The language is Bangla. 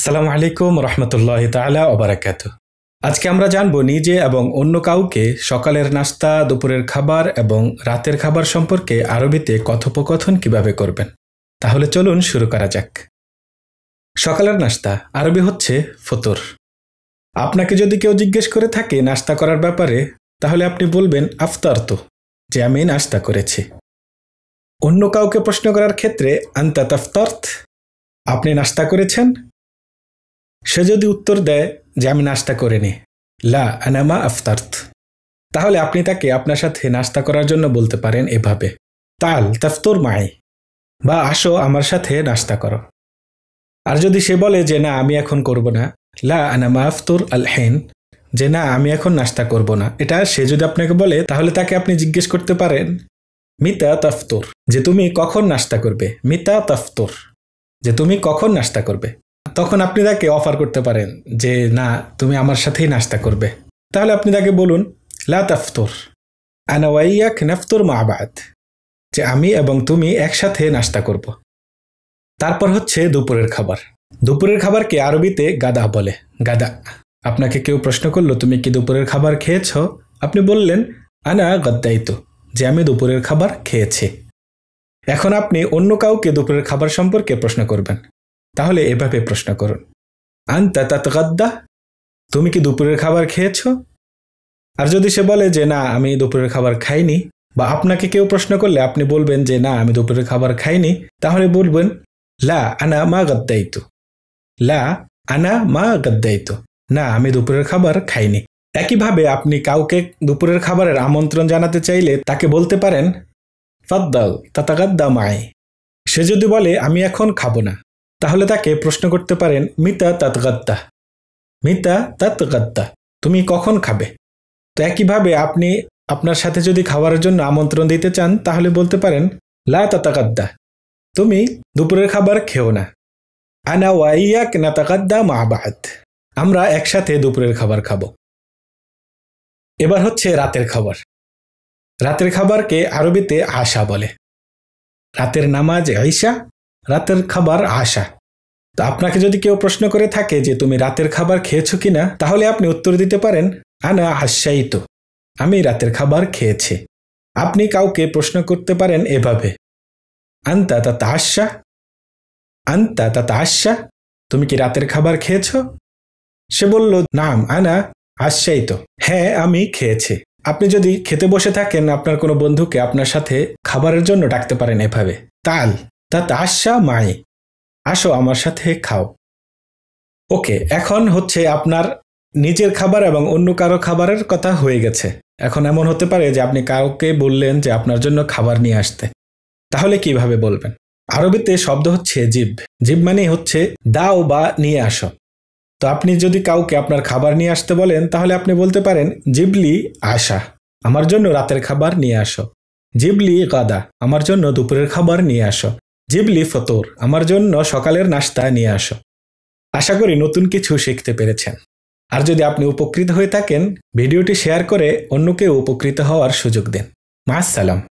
আসসালামু আলাইকুম রহমতুল্লাহ তালা অবরাকাত আজকে আমরা জানব নিজে এবং অন্য কাউকে সকালের নাস্তা দুপুরের খাবার এবং রাতের খাবার সম্পর্কে আরবিতে কথোপকথন কিভাবে করবেন তাহলে চলুন শুরু করা যাক সকালের নাস্তা আরবি হচ্ছে ফতর আপনাকে যদি কেউ জিজ্ঞেস করে থাকে নাস্তা করার ব্যাপারে তাহলে আপনি বলবেন আফতার তো যে আমি নাস্তা করেছি অন্য কাউকে প্রশ্ন করার ক্ষেত্রে আন্তাত তাফতার্থ আপনি নাস্তা করেছেন সে যদি উত্তর দেয় যে আমি নাস্তা করিনি লা আনামা আফতার্থ তাহলে আপনি তাকে আপনার সাথে নাস্তা করার জন্য বলতে পারেন এভাবে তাল তাফতর মাই বা আসো আমার সাথে নাস্তা করো আর যদি সে বলে যে না আমি এখন করব না লা আনামা আফতুর আল হেন যে না আমি এখন নাস্তা করব না এটা সে যদি আপনাকে বলে তাহলে তাকে আপনি জিজ্ঞেস করতে পারেন মিতা তাফতুর যে তুমি কখন নাস্তা করবে মিতা তাফতুর যে তুমি কখন নাস্তা করবে তখন আপনি তাকে অফার করতে পারেন যে না তুমি আমার সাথেই নাস্তা করবে তাহলে আপনি তাকে বলুন লাতাফতর আনাওয়াইয়াক মা আবাদ যে আমি এবং তুমি একসাথে নাস্তা করব তারপর হচ্ছে দুপুরের খাবার দুপুরের খাবারকে আরবিতে গাদা বলে গাদা আপনাকে কেউ প্রশ্ন করলো তুমি কি দুপুরের খাবার খেয়েছ আপনি বললেন আনা গদ্দায়িত যে আমি দুপুরের খাবার খেয়েছি এখন আপনি অন্য কাউকে দুপুরের খাবার সম্পর্কে প্রশ্ন করবেন তাহলে এভাবে প্রশ্ন করুন আন্তা তাতগাদ্দা তুমি কি দুপুরের খাবার খেয়েছ আর যদি সে বলে যে না আমি দুপুরের খাবার খাইনি বা আপনাকে কেউ প্রশ্ন করলে আপনি বলবেন যে না আমি দুপুরের খাবার খাইনি তাহলে বলবেন লা আনা মা গদ্দাইতু লা আনা মা গদ্দাইতু না আমি দুপুরের খাবার খাইনি একইভাবে আপনি কাউকে দুপুরের খাবারের আমন্ত্রণ জানাতে চাইলে তাকে বলতে পারেন ফাদ্দাল তাতাগাদ্দা মায় সে যদি বলে আমি এখন খাবো না তাহলে তাকে প্রশ্ন করতে পারেন মিতা তাতগাত্তা মিতা তাতগাত্তা তুমি কখন খাবে তো একইভাবে আপনি আপনার সাথে যদি খাবারের জন্য আমন্ত্রণ দিতে চান তাহলে বলতে পারেন লা তাতাকাদ্দা তুমি দুপুরের খাবার খেও না আনা ওয়াইয়াক নাতাকাদ্দা মাহবাহাত আমরা একসাথে দুপুরের খাবার খাব এবার হচ্ছে রাতের খাবার রাতের খাবারকে আরবিতে আশা বলে রাতের নামাজ আইসা রাতের খাবার আশা তো আপনাকে যদি কেউ প্রশ্ন করে থাকে যে তুমি রাতের খাবার খেয়েছো কিনা তাহলে আপনি উত্তর দিতে পারেন আনা আশায়িত আমি রাতের খাবার খেয়েছি আপনি কাউকে প্রশ্ন করতে পারেন এভাবে আন্তা তাতা আশা আন্তা তাতা আশা তুমি কি রাতের খাবার খেয়েছ সে বলল নাম আনা আশায়িত হ্যাঁ আমি খেয়েছি আপনি যদি খেতে বসে থাকেন আপনার কোনো বন্ধুকে আপনার সাথে খাবারের জন্য ডাকতে পারেন এভাবে তাল তা তাসা মায়ে আসো আমার সাথে খাও ওকে এখন হচ্ছে আপনার নিজের খাবার এবং অন্য কারো খাবারের কথা হয়ে গেছে এখন এমন হতে পারে যে আপনি কাউকে বললেন যে আপনার জন্য খাবার নিয়ে আসতে তাহলে কিভাবে বলবেন আরবিতে শব্দ হচ্ছে জীব জীব মানে হচ্ছে দাও বা নিয়ে আসো তো আপনি যদি কাউকে আপনার খাবার নিয়ে আসতে বলেন তাহলে আপনি বলতে পারেন জিবলি আশা আমার জন্য রাতের খাবার নিয়ে আসো জিবলি গাদা আমার জন্য দুপুরের খাবার নিয়ে আসো জিবলি ফতোর আমার জন্য সকালের নাস্তা নিয়ে আসো আশা করি নতুন কিছু শিখতে পেরেছেন আর যদি আপনি উপকৃত হয়ে থাকেন ভিডিওটি শেয়ার করে অন্যকেও উপকৃত হওয়ার সুযোগ দেন মা সালাম